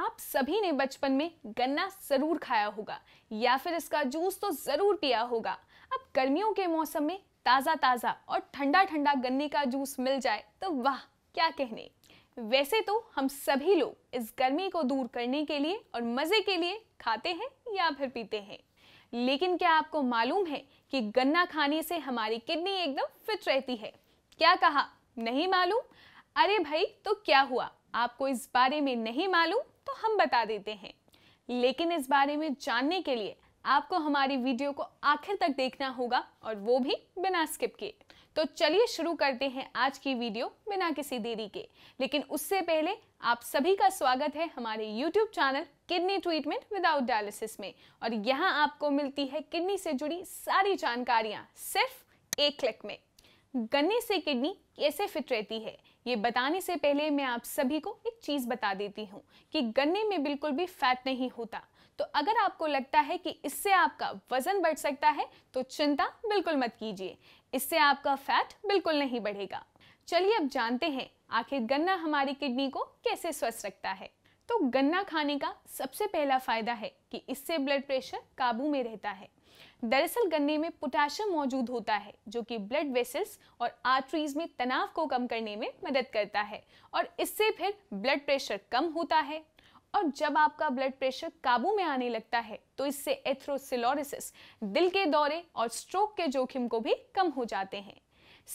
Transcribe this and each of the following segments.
आप सभी ने बचपन में गन्ना जरूर खाया होगा या फिर इसका जूस तो जरूर पिया होगा अब गर्मियों के मौसम में ताज़ा ताज़ा और ठंडा ठंडा गन्ने का जूस मिल जाए तो वाह क्या कहने वैसे तो हम सभी लोग इस गर्मी को दूर करने के लिए और मज़े के लिए खाते हैं या फिर पीते हैं लेकिन क्या आपको मालूम है कि गन्ना खाने से हमारी किडनी एकदम फिट रहती है क्या कहा नहीं मालूम अरे भाई तो क्या हुआ आपको इस बारे में नहीं मालूम तो हम बता देते हैं लेकिन इस बारे में जानने के लिए आपको हमारी वीडियो को आखिर तक देखना होगा और वो भी बिना स्किप किए तो चलिए शुरू करते हैं आज की वीडियो बिना किसी देरी के लेकिन उससे पहले आप सभी का स्वागत है हमारे YouTube channel kidney treatment without dialysis में और यहाँ आपको मिलती है किडनी से जुड़ी सारी जानकारियाँ सिर्फ एक क्लिक में गन्ने से किडनी कैसे फिट रहती है ये बताने से पहले मैं आप सभी को एक चीज़ बता देती हूँ कि गन्ने में बिल्कुल भी फैट नहीं होता तो अगर आपको लगता है कि इससे आपका वजन बढ़ सकता है तो चिंता बिल्कुल मत कीजिए इससे आपका फैट बिल्कुल नहीं बढ़ेगा चलिए अब जानते हैं आखिर गन्ना हमारी किडनी को कैसे स्वस्थ रखता है तो गन्ना खाने का सबसे पहला फायदा है कि इससे ब्लड प्रेशर काबू में रहता है दरअसल गन्ने में पोटेशियम मौजूद होता है जो कि ब्लड वेसल्स और आर्टरीज में तनाव को कम करने में मदद करता है और इससे फिर ब्लड प्रेशर कम होता है और जब आपका ब्लड प्रेशर काबू में आने लगता है तो इससे एथ्रोसिलोरिसिस दिल के दौरे और स्ट्रोक के जोखिम को भी कम हो जाते हैं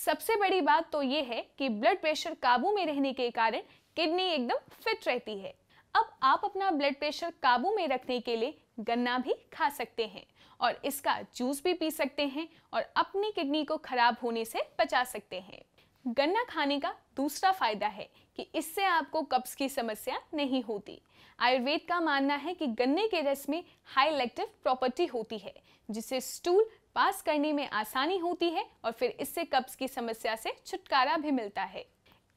सबसे बड़ी बात तो ये है कि ब्लड प्रेशर काबू में रहने के कारण किडनी एकदम फिट रहती है अब आप अपना ब्लड प्रेशर काबू में रखने के लिए गन्ना भी खा सकते हैं और इसका जूस भी पी सकते हैं और अपनी किडनी को खराब होने से बचा सकते हैं गन्ना खाने का दूसरा फायदा है कि इससे आपको कब्ज की समस्या नहीं होती आयुर्वेद का मानना है कि गन्ने के रस में हाई लेक्टिव प्रॉपर्टी होती है जिससे स्टूल पास करने में आसानी होती है और फिर इससे कब्ज की समस्या से छुटकारा भी मिलता है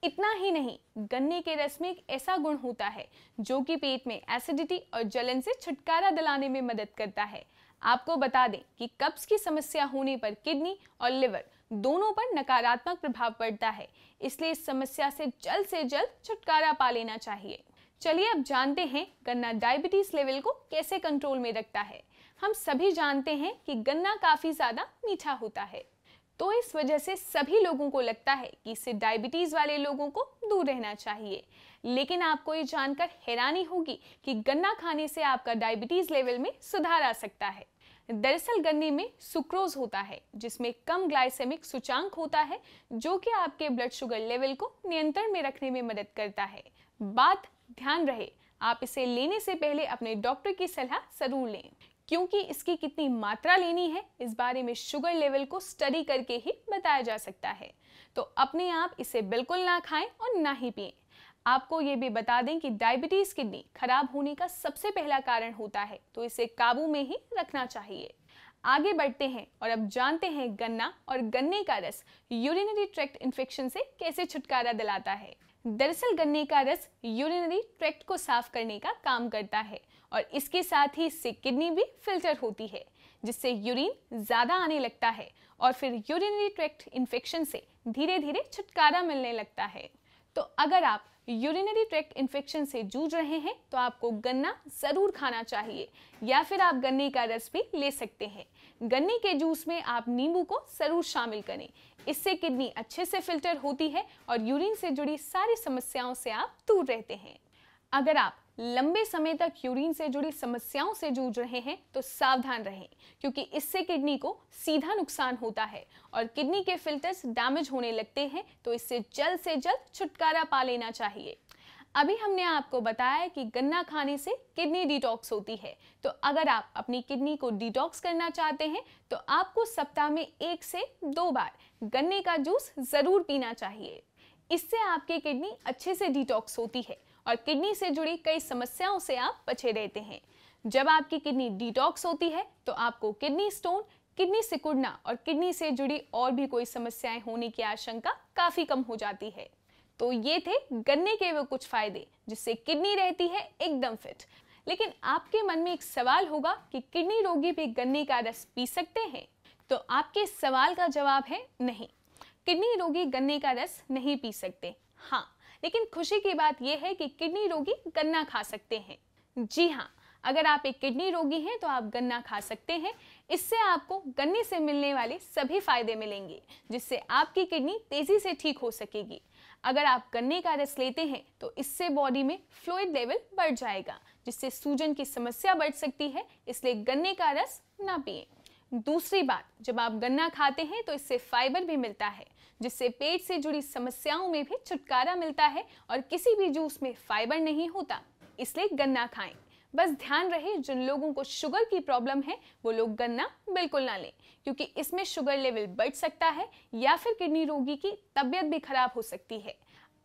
इतना ही नहीं गन्ने के रस में एक ऐसा गुण होता है जो कि पेट में एसिडिटी और जलन से छुटकारा दिलाने में मदद करता है आपको बता दें कि कब्ज की समस्या होने पर किडनी और लिवर दोनों पर नकारात्मक प्रभाव पड़ता है इसलिए इस समस्या से जल्द से जल्द छुटकारा पा लेना चाहिए चलिए अब जानते हैं गन्ना डायबिटीज लेवल को कैसे कंट्रोल में रखता है हम सभी जानते हैं कि गन्ना काफ़ी ज़्यादा मीठा होता है तो इस वजह से सभी लोगों को लगता है कि इससे डायबिटीज़ वाले लोगों को दूर रहना चाहिए लेकिन आपको ये जानकर हैरानी होगी कि गन्ना खाने से आपका डायबिटीज़ लेवल में सुधार आ सकता है दरअसल गन्ने में सुक्रोज होता है जिसमें कम ग्लाइसेमिक सूचांक होता है जो कि आपके ब्लड शुगर लेवल को नियंत्रण में रखने में मदद करता है बात ध्यान रहे आप इसे लेने से पहले अपने डॉक्टर की सलाह जरूर लें क्योंकि इसकी कितनी मात्रा लेनी है इस बारे में शुगर लेवल को स्टडी करके ही बताया जा सकता है तो अपने आप इसे बिल्कुल ना खाएं और ना ही पिए आपको ये भी बता दें कि डायबिटीज़ किडनी खराब होने का सबसे पहला कारण होता है तो इसे काबू में ही रखना चाहिए आगे बढ़ते हैं और अब जानते हैं गन्ना और गन्ने का रस यूरिनरी ट्रैक्ट इन्फेक्शन से कैसे छुटकारा दिलाता है दरअसल गन्ने का रस यूरिनरी ट्रैक्ट को साफ करने का काम करता है और इसके साथ ही इससे किडनी भी फिल्टर होती है जिससे यूरिन ज़्यादा आने लगता है और फिर यूरिनरी ट्रैक्ट इन्फेक्शन से धीरे धीरे छुटकारा मिलने लगता है तो अगर आप यूरिनरी ट्रैक्ट इन्फेक्शन से जूझ रहे हैं तो आपको गन्ना ज़रूर खाना चाहिए या फिर आप गन्ने का रस भी ले सकते हैं गन्ने के जूस में आप नींबू को जरूर शामिल करें इससे किडनी अच्छे से फिल्टर होती है और यूरिन से जुड़ी सारी समस्याओं से आप दूर रहते हैं अगर आप लंबे समय तक यूरिन से जुड़ी समस्याओं से जूझ रहे हैं तो सावधान रहें क्योंकि इससे किडनी को सीधा नुकसान होता है और किडनी के फिल्टर्स डैमेज होने लगते हैं तो इससे जल्द से जल्द छुटकारा पा लेना चाहिए अभी हमने आपको बताया कि गन्ना खाने से किडनी डिटॉक्स होती है तो अगर आप अपनी किडनी को डिटॉक्स करना चाहते हैं तो आपको सप्ताह में एक से दो बार गन्ने का जूस ज़रूर पीना चाहिए इससे आपकी किडनी अच्छे से डिटॉक्स होती है और किडनी से जुड़ी कई समस्याओं से आप बचे रहते हैं जब आपकी किडनी डिटॉक्स होती है तो आपको किडनी स्टोन किडनी सिकुड़ना और किडनी से जुड़ी और भी कोई समस्याएं होने की आशंका काफ़ी कम हो जाती है तो ये थे गन्ने के वो कुछ फायदे जिससे किडनी रहती है एकदम फिट लेकिन आपके मन में एक सवाल होगा कि किडनी रोगी भी गन्ने का रस पी सकते हैं तो आपके सवाल का जवाब है नहीं किडनी रोगी गन्ने का रस नहीं पी सकते हाँ लेकिन खुशी की बात यह है कि किडनी रोगी गन्ना खा सकते हैं जी हाँ अगर आप एक किडनी रोगी हैं तो आप गन्ना खा सकते हैं इससे आपको गन्ने से मिलने वाले सभी फायदे मिलेंगे जिससे आपकी किडनी तेजी से ठीक हो सकेगी अगर आप गन्ने का रस लेते हैं तो इससे बॉडी में फ्लोइड लेवल बढ़ जाएगा जिससे सूजन की समस्या बढ़ सकती है इसलिए गन्ने का रस ना पिए दूसरी बात जब आप गन्ना खाते हैं तो इससे फाइबर भी मिलता है जिससे पेट से जुड़ी समस्याओं में भी छुटकारा मिलता है और किसी भी जूस में फाइबर नहीं होता इसलिए गन्ना खाएं बस ध्यान रहे जिन लोगों को शुगर की प्रॉब्लम है वो लोग गन्ना बिल्कुल ना लें क्योंकि इसमें शुगर लेवल बढ़ सकता है या फिर किडनी रोगी की तबीयत भी खराब हो सकती है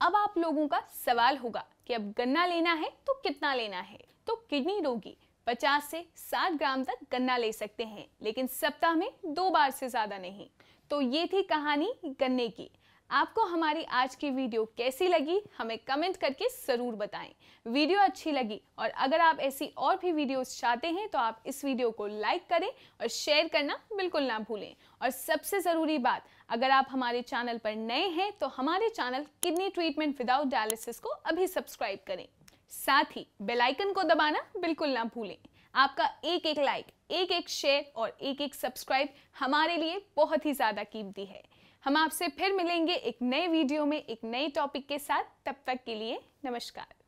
अब आप लोगों का सवाल होगा कि अब गन्ना लेना है तो कितना लेना है तो किडनी रोगी 50 से 60 ग्राम तक गन्ना ले सकते हैं लेकिन सप्ताह में दो बार से ज़्यादा नहीं तो ये थी कहानी गन्ने की आपको हमारी आज की वीडियो कैसी लगी हमें कमेंट करके ज़रूर बताएं वीडियो अच्छी लगी और अगर आप ऐसी और भी वीडियोस चाहते हैं तो आप इस वीडियो को लाइक करें और शेयर करना बिल्कुल ना भूलें और सबसे ज़रूरी बात अगर आप हमारे चैनल पर नए हैं तो हमारे channel kidney treatment without dialysis को अभी सब्सक्राइब करें साथ ही बेलाइकन को दबाना बिल्कुल ना भूलें आपका एक एक लाइक एक एक शेयर और एक एक सब्सक्राइब हमारे लिए बहुत ही ज़्यादा कीमती है हम आपसे फिर मिलेंगे एक नए वीडियो में एक नए टॉपिक के साथ तब तक के लिए नमस्कार